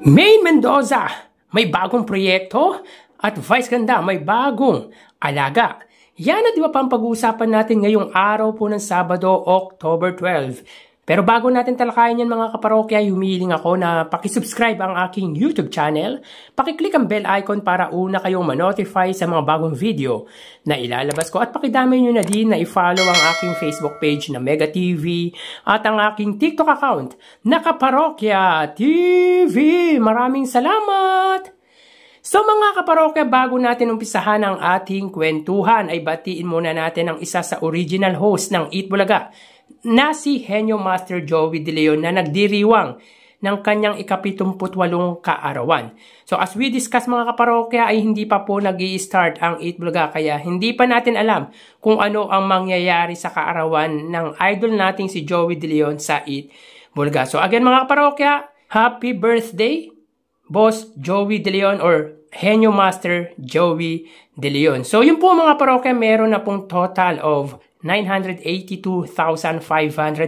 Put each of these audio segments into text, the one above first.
Maine Mendoza may bagong proyekto at Vice Ganda may bagong alaga. Yan at iba pang pag-uusapan natin ngayong araw po ng Sabado, October 12. Pero bago natin talakayan yan mga kaparokya, humihiling ako na pakisubscribe ang aking YouTube channel, pakiclick ang bell icon para una kayong manotify sa mga bagong video na ilalabas ko at pakidami nyo na din na i-follow ang aking Facebook page na Mega TV at ang aking TikTok account na Kaparokya TV. Maraming salamat! So mga kaparokya, bago natin umpisahan ang ating kwentuhan ay batiin muna natin ang isa sa original host ng Eat Bulaga na si Henyo Master Joey De Leon na nagdiriwang ng kanyang ikapitumputwalong kaarawan. So as we discuss mga kaparokya ay hindi pa po nag start ang 8 Bulga kaya hindi pa natin alam kung ano ang mangyayari sa kaarawan ng idol nating si Joey De Leon sa 8 Bulga. So again mga kaparokya, happy birthday Boss Joey De Leon or Henyo Master Joey De Leon. So yun po mga parokya, meron na pong total of 982,500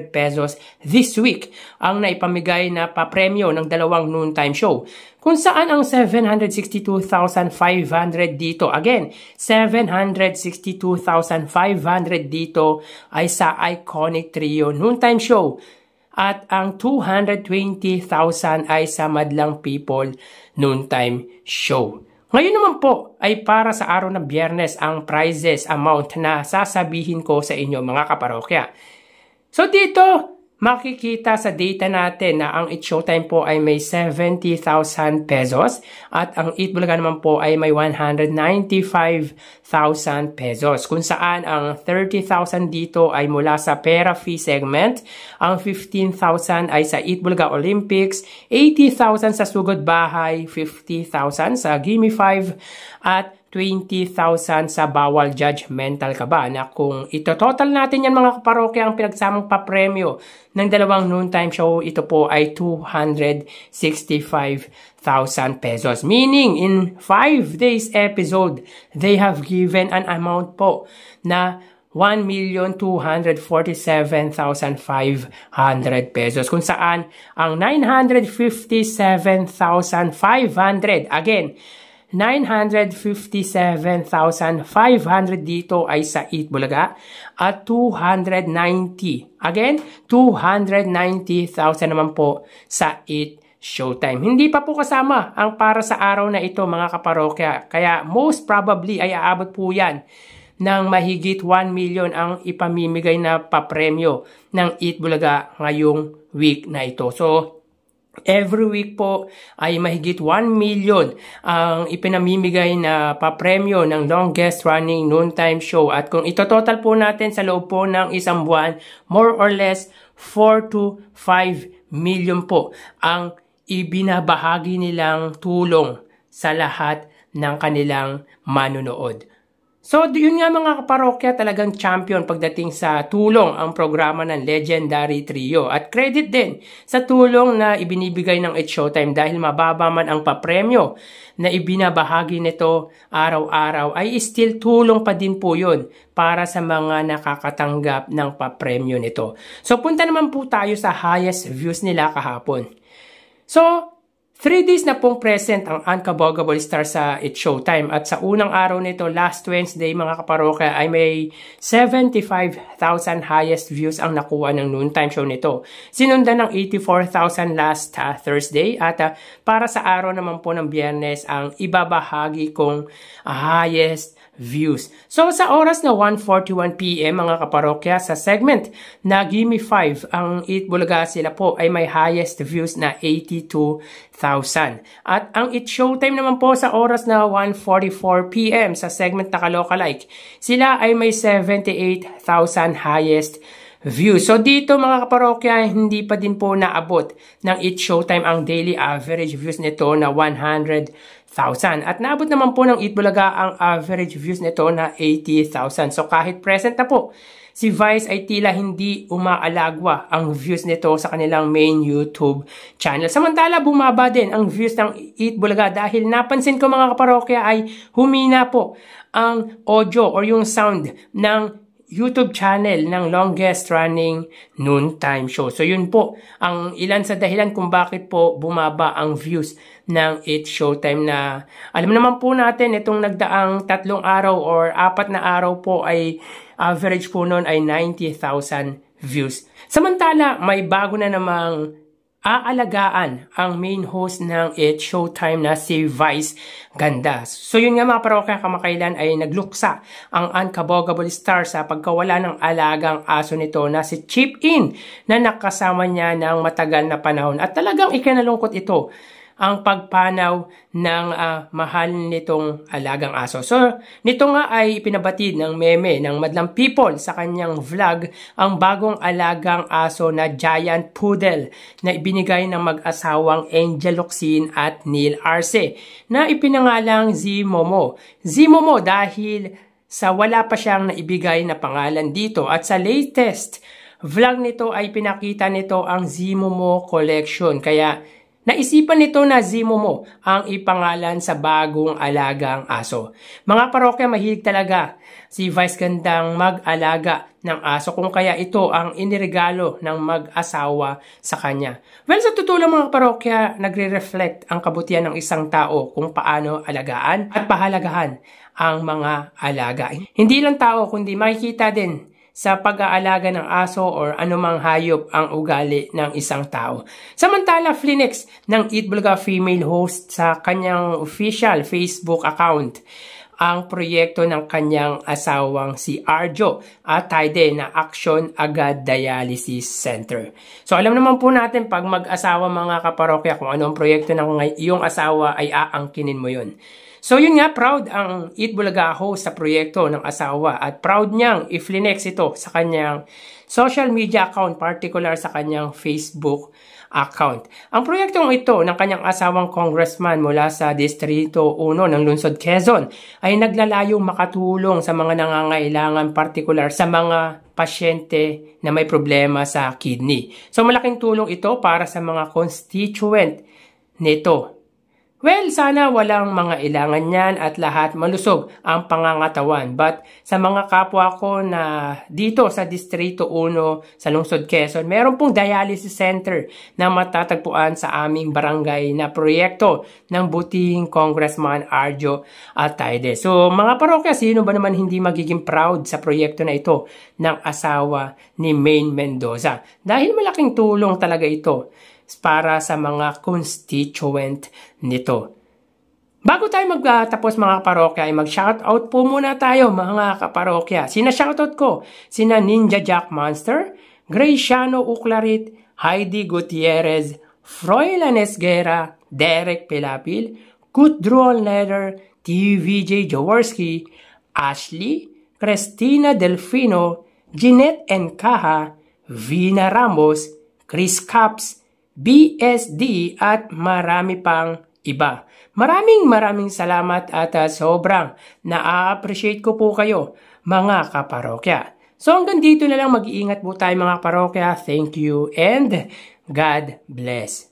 pesos this week ang naipamigay na papremyo ng dalawang noontime show kung saan ang 762,500 dito again 762,500 dito ay sa iconic trio noontime show at ang 220,000 ay sa madlang people noontime show ngayon naman po ay para sa araw ng biyernes ang prizes amount na sasabihin ko sa inyo mga kaparokya. So dito, makikita sa data natin na ang It Showtime po ay may 70,000 pesos at ang Eat Bulaga naman po ay may 195,000 pesos. Kung saan ang 30,000 dito ay mula sa pera fee segment, ang 15,000 ay sa Eat Bulaga Olympics, 80,000 sa sugod bahay, 50,000 sa Gimme 5 at 20,000 sa bawal judgmental ka ba na kung ito-total natin yan mga kaparokya ang pinagsamang papremyo ng dalawang noontime show, ito po ay 265,000 pesos. Meaning, in 5 days episode, they have given an amount po na 1,247,500 pesos kung saan ang 957,500 again 957,500 dito ay sa 8 Bulaga at 290. Again, 290,000 naman po sa 8 Showtime. Hindi pa po kasama ang para sa araw na ito mga kaparokya. Kaya most probably ay aabot po yan ng mahigit 1 million ang ipamimigay na papremyo ng Eat Bulaga ngayong week na ito. So, Every week po ay mahigit 1 million ang ipinamimigay na papremyo ng longest running noontime show. At kung ito total po natin sa loob po ng isang buwan, more or less 4 to 5 million po ang ibinabahagi nilang tulong sa lahat ng kanilang manunood. So, yun nga mga parokya talagang champion pagdating sa tulong ang programa ng Legendary Trio. At credit din sa tulong na ibinibigay ng It's Showtime dahil mababa man ang papremyo na ibinabahagi nito araw-araw ay still tulong pa din po yun para sa mga nakakatanggap ng papremyo nito. So, punta naman po tayo sa highest views nila kahapon. So, 3 days na pong present ang Unkabogable Star sa It Showtime at sa unang araw nito last Wednesday mga kaparokya ay may 75,000 highest views ang nakuha ng noontime show nito. Sinundan ng 84,000 last uh, Thursday at uh, para sa araw naman po ng biyernes ang ibabahagi kong ah, highest views. So sa oras na 1.41pm mga kaparokya sa segment na Gimme 5 ang Eat Bulaga sila po ay may highest views na 82,000 at ang It Showtime naman po sa oras na 1.44pm sa segment na Kalokalike, sila ay may 78,000 highest view. So dito mga kaparokya, hindi pa din po naabot ng It Showtime ang daily average views nito na 100,000. At naabot naman po ng It Bulaga ang average views nito na 80,000. So kahit present na po, si Vice ay tila hindi umaalagwa ang views nito sa kanilang main YouTube channel. Samantala, bumaba din ang views ng Eat Bulaga dahil napansin ko mga kaparokya ay humina po ang audio or yung sound ng YouTube channel ng longest running noon time show. So yun po ang ilan sa dahilan kung bakit po bumaba ang views ng It Showtime na alam naman po natin itong nagdaang tatlong araw or apat na araw po ay average po noon ay 90,000 views. Samantala may bago na namang aalagaan ang main host ng It Showtime na si Vice Ganda. So yun nga mga parokya kamakailan ay nagluksa ang uncabogable star sa pagkawala ng alagang aso nito na si Chip In na nakasama niya ng matagal na panahon at talagang ikinalungkot ito ang pagpanaw ng uh, mahal nitong alagang aso. So, nito nga ay pinabatid ng meme ng Madlang People sa kanyang vlog ang bagong alagang aso na giant poodle na ibinigay ng mag-asawang Angel Locsin at Neil Arce na ipinangalang Si Momo dahil sa wala pa siyang naibigay na pangalan dito at sa latest vlog nito ay pinakita nito ang Zimomo collection kaya Naisipan nito na Zimo mo ang ipangalan sa bagong alagang aso. Mga parokya mahilig talaga si Vice Gandang mag-alaga ng aso kung kaya ito ang iniregalo ng mag-asawa sa kanya. Well, sa totoo mga parokya, nagre-reflect ang kabutihan ng isang tao kung paano alagaan at pahalagahan ang mga alaga. Hindi lang tao kundi makikita din sa pag-aalaga ng aso or anumang hayop ang ugali ng isang tao. Samantala, Flinex ng Itbulga female host sa kanyang official Facebook account ang proyekto ng kanyang asawang si Arjo at Tide na Action Agad Dialysis Center. So alam naman po natin pag mag-asawa mga kaparokya kung anong proyekto ng iyong asawa ay aangkinin mo yon. So yun nga, proud ang Eat Bulaga sa proyekto ng asawa at proud niyang iflinex ito sa kanyang social media account, particular sa kanyang Facebook account. Ang proyektong ito ng kanyang asawang congressman mula sa Distrito 1 ng Lunsod, Quezon ay naglalayong makatulong sa mga nangangailangan particular sa mga pasyente na may problema sa kidney. So malaking tulong ito para sa mga constituent nito Well, sana walang mga ilangan yan at lahat malusog ang pangangatawan. But sa mga kapwa ko na dito sa Distrito 1 sa Lungsod Quezon, meron pong dialysis center na matatagpuan sa aming barangay na proyekto ng buting Congressman Arjo Altaide. So mga parokya, sino ba naman hindi magiging proud sa proyekto na ito ng asawa ni Maine Mendoza? Dahil malaking tulong talaga ito para sa mga constituent nito. Bago tayo magtapos mga kaparokya ay mag-shoutout po muna tayo mga kaparokya. Sina shoutout ko, sina Ninja Jack Monster, Graciano Uclarit, Heidi Gutierrez, Froilan Esguera, Derek Pelapil, Kudrol Neder, TVJ Jaworski, Ashley, Christina Delfino, Jeanette Encaja, Vina Ramos, Chris Caps, BSD at marami pang iba. Maraming maraming salamat at uh, sobrang na-appreciate ko po kayo mga kaparokya. So hanggang dito na lang mag-iingat po tayo mga parokya. Thank you and God bless.